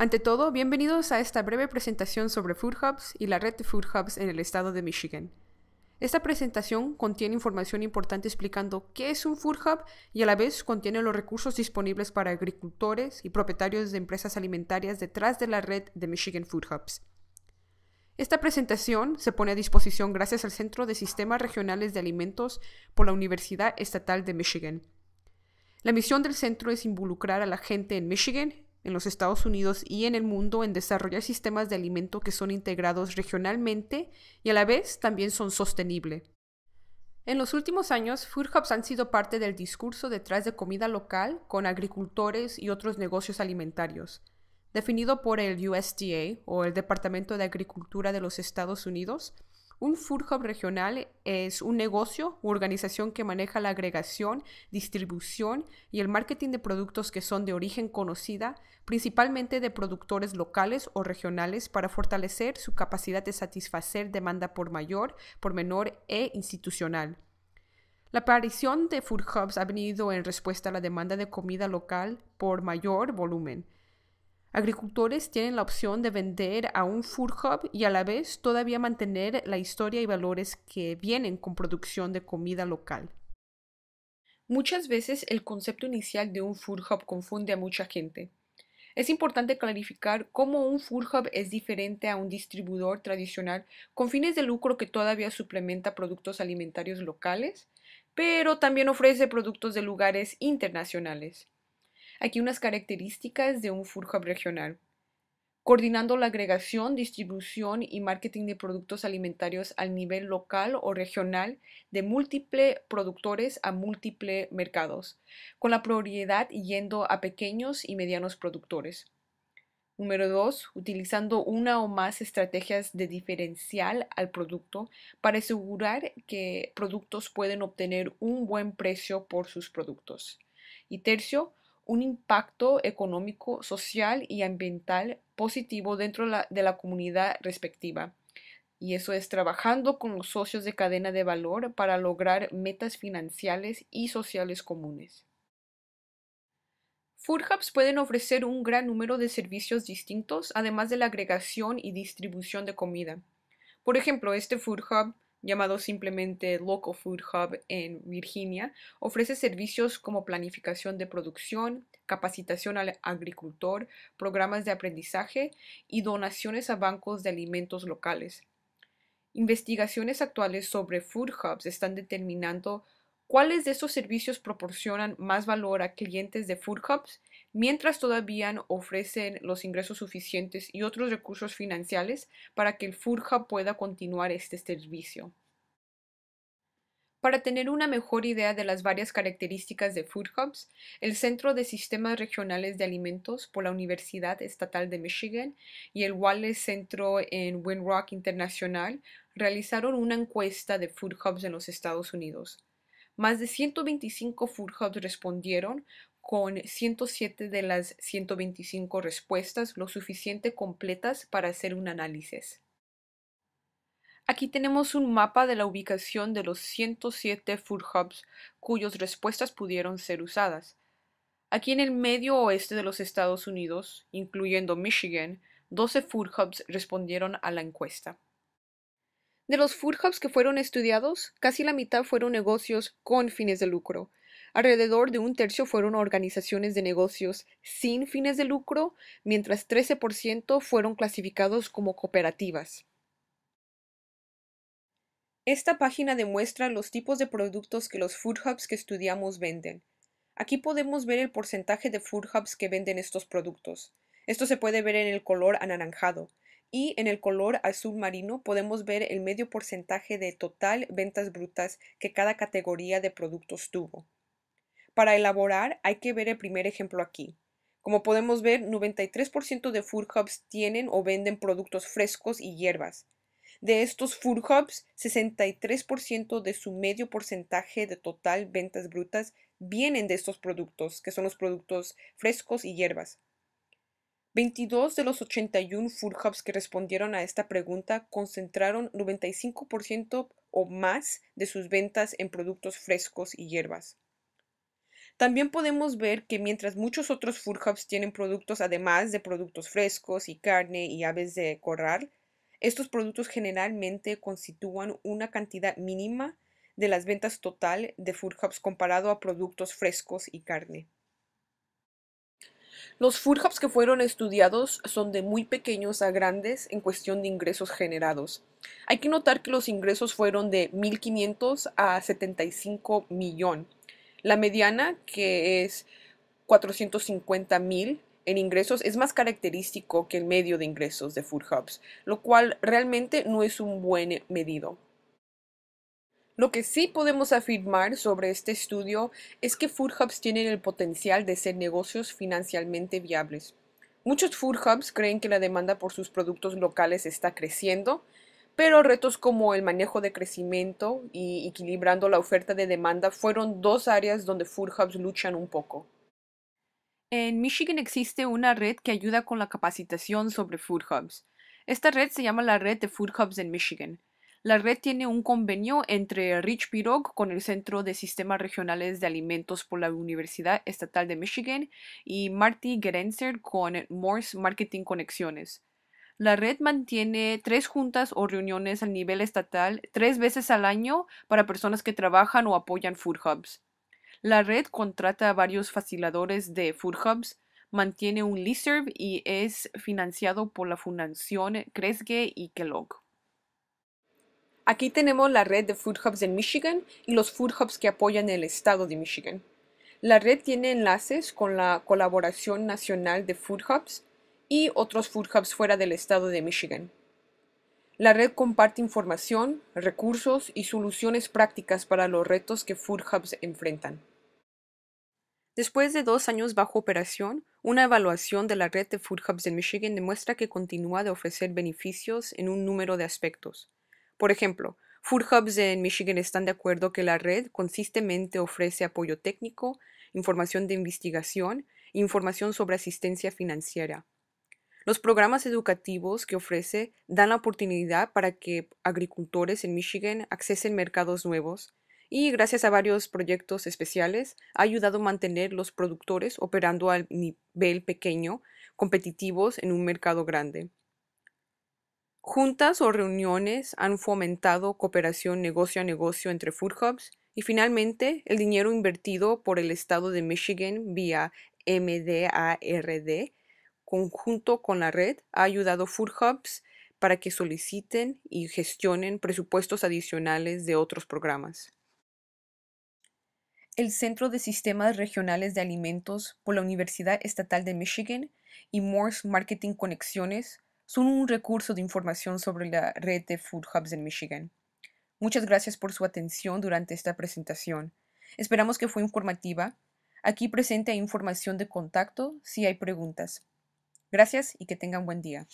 Ante todo, bienvenidos a esta breve presentación sobre Food Hubs y la red de Food Hubs en el estado de Michigan. Esta presentación contiene información importante explicando qué es un Food Hub y a la vez contiene los recursos disponibles para agricultores y propietarios de empresas alimentarias detrás de la red de Michigan Food Hubs. Esta presentación se pone a disposición gracias al Centro de Sistemas Regionales de Alimentos por la Universidad Estatal de Michigan. La misión del centro es involucrar a la gente en Michigan en los Estados Unidos y en el mundo en desarrollar sistemas de alimento que son integrados regionalmente y a la vez también son sostenibles. En los últimos años, food hubs han sido parte del discurso detrás de comida local con agricultores y otros negocios alimentarios, definido por el USDA o el Departamento de Agricultura de los Estados Unidos un food hub regional es un negocio u organización que maneja la agregación, distribución y el marketing de productos que son de origen conocida, principalmente de productores locales o regionales, para fortalecer su capacidad de satisfacer demanda por mayor, por menor e institucional. La aparición de food hubs ha venido en respuesta a la demanda de comida local por mayor volumen Agricultores tienen la opción de vender a un food hub y a la vez todavía mantener la historia y valores que vienen con producción de comida local. Muchas veces el concepto inicial de un food hub confunde a mucha gente. Es importante clarificar cómo un food hub es diferente a un distribuidor tradicional con fines de lucro que todavía suplementa productos alimentarios locales, pero también ofrece productos de lugares internacionales. Aquí unas características de un food regional. Coordinando la agregación, distribución y marketing de productos alimentarios al nivel local o regional de múltiples productores a múltiples mercados, con la prioridad yendo a pequeños y medianos productores. Número dos. Utilizando una o más estrategias de diferencial al producto para asegurar que productos pueden obtener un buen precio por sus productos. Y tercio, un impacto económico, social y ambiental positivo dentro de la comunidad respectiva. Y eso es trabajando con los socios de cadena de valor para lograr metas financieras y sociales comunes. Food Hubs pueden ofrecer un gran número de servicios distintos, además de la agregación y distribución de comida. Por ejemplo, este Food Hub llamado simplemente Local Food Hub en Virginia, ofrece servicios como planificación de producción, capacitación al agricultor, programas de aprendizaje y donaciones a bancos de alimentos locales. Investigaciones actuales sobre food hubs están determinando cuáles de estos servicios proporcionan más valor a clientes de food hubs mientras todavía ofrecen los ingresos suficientes y otros recursos financieros para que el Hub pueda continuar este servicio. Para tener una mejor idea de las varias características de Food Hubs, el Centro de Sistemas Regionales de Alimentos por la Universidad Estatal de Michigan y el Wallace Centro en Winrock Internacional realizaron una encuesta de Food Hubs en los Estados Unidos. Más de 125 Food Hubs respondieron con 107 de las 125 respuestas lo suficiente completas para hacer un análisis. Aquí tenemos un mapa de la ubicación de los 107 food hubs cuyas respuestas pudieron ser usadas. Aquí en el medio oeste de los Estados Unidos, incluyendo Michigan, 12 food hubs respondieron a la encuesta. De los food hubs que fueron estudiados, casi la mitad fueron negocios con fines de lucro, Alrededor de un tercio fueron organizaciones de negocios sin fines de lucro, mientras 13% fueron clasificados como cooperativas. Esta página demuestra los tipos de productos que los food hubs que estudiamos venden. Aquí podemos ver el porcentaje de food hubs que venden estos productos. Esto se puede ver en el color anaranjado y en el color azul marino podemos ver el medio porcentaje de total ventas brutas que cada categoría de productos tuvo. Para elaborar hay que ver el primer ejemplo aquí. Como podemos ver, 93% de food hubs tienen o venden productos frescos y hierbas. De estos food hubs, 63% de su medio porcentaje de total ventas brutas vienen de estos productos, que son los productos frescos y hierbas. 22 de los 81 food hubs que respondieron a esta pregunta concentraron 95% o más de sus ventas en productos frescos y hierbas. También podemos ver que mientras muchos otros food tienen productos además de productos frescos y carne y aves de corral, estos productos generalmente constituyen una cantidad mínima de las ventas total de food hubs comparado a productos frescos y carne. Los food hubs que fueron estudiados son de muy pequeños a grandes en cuestión de ingresos generados. Hay que notar que los ingresos fueron de 1.500 a 75 millones la mediana, que es 450 mil en ingresos, es más característico que el medio de ingresos de Food Hubs, lo cual realmente no es un buen medido. Lo que sí podemos afirmar sobre este estudio es que food hubs tienen el potencial de ser negocios financieramente viables. Muchos food hubs creen que la demanda por sus productos locales está creciendo pero retos como el manejo de crecimiento y equilibrando la oferta de demanda fueron dos áreas donde Food Hubs luchan un poco. En Michigan existe una red que ayuda con la capacitación sobre Food Hubs. Esta red se llama la Red de Food Hubs en Michigan. La red tiene un convenio entre Rich Pirog con el Centro de Sistemas Regionales de Alimentos por la Universidad Estatal de Michigan y Marty Gerenzer con Morse Marketing Conexiones. La red mantiene tres juntas o reuniones a nivel estatal tres veces al año para personas que trabajan o apoyan food hubs. La red contrata a varios facilitadores de food hubs, mantiene un listserv y es financiado por la Fundación Kresge y Kellogg. Aquí tenemos la red de food hubs en Michigan y los food hubs que apoyan el estado de Michigan. La red tiene enlaces con la Colaboración Nacional de Food Hubs, y otros food hubs fuera del estado de Michigan. La red comparte información, recursos y soluciones prácticas para los retos que food hubs enfrentan. Después de dos años bajo operación, una evaluación de la red de food hubs de Michigan demuestra que continúa de ofrecer beneficios en un número de aspectos. Por ejemplo, food hubs en Michigan están de acuerdo que la red consistentemente ofrece apoyo técnico, información de investigación información sobre asistencia financiera. Los programas educativos que ofrece dan la oportunidad para que agricultores en Michigan accesen mercados nuevos y gracias a varios proyectos especiales ha ayudado a mantener los productores operando a nivel pequeño, competitivos en un mercado grande. Juntas o reuniones han fomentado cooperación negocio a negocio entre food hubs y finalmente el dinero invertido por el estado de Michigan vía MDARD conjunto con la red, ha ayudado Food Hubs para que soliciten y gestionen presupuestos adicionales de otros programas. El Centro de Sistemas Regionales de Alimentos por la Universidad Estatal de Michigan y Morse Marketing Conexiones son un recurso de información sobre la red de Food Hubs en Michigan. Muchas gracias por su atención durante esta presentación. Esperamos que fue informativa. Aquí presente hay información de contacto si hay preguntas. Gracias y que tengan buen día.